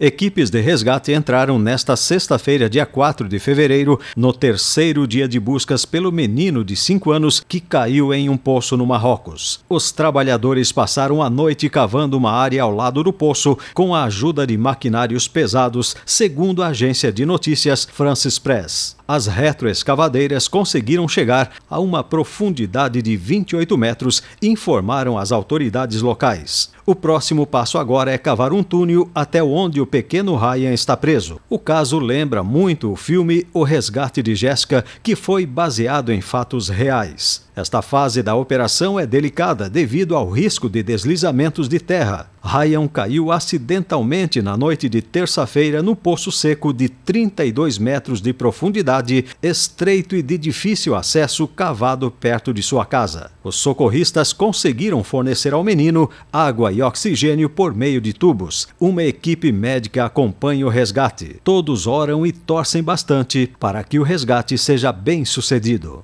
Equipes de resgate entraram nesta sexta-feira, dia 4 de fevereiro, no terceiro dia de buscas pelo menino de 5 anos que caiu em um poço no Marrocos. Os trabalhadores passaram a noite cavando uma área ao lado do poço com a ajuda de maquinários pesados, segundo a agência de notícias Francis Press. As retroescavadeiras conseguiram chegar a uma profundidade de 28 metros, informaram as autoridades locais. O próximo passo agora é cavar um túnel até onde o pequeno Ryan está preso. O caso lembra muito o filme O Resgate de Jéssica, que foi baseado em fatos reais. Esta fase da operação é delicada devido ao risco de deslizamentos de terra. Ryan caiu acidentalmente na noite de terça-feira no poço seco de 32 metros de profundidade, estreito e de difícil acesso, cavado perto de sua casa. Os socorristas conseguiram fornecer ao menino água e oxigênio por meio de tubos. Uma equipe médica acompanha o resgate. Todos oram e torcem bastante para que o resgate seja bem sucedido.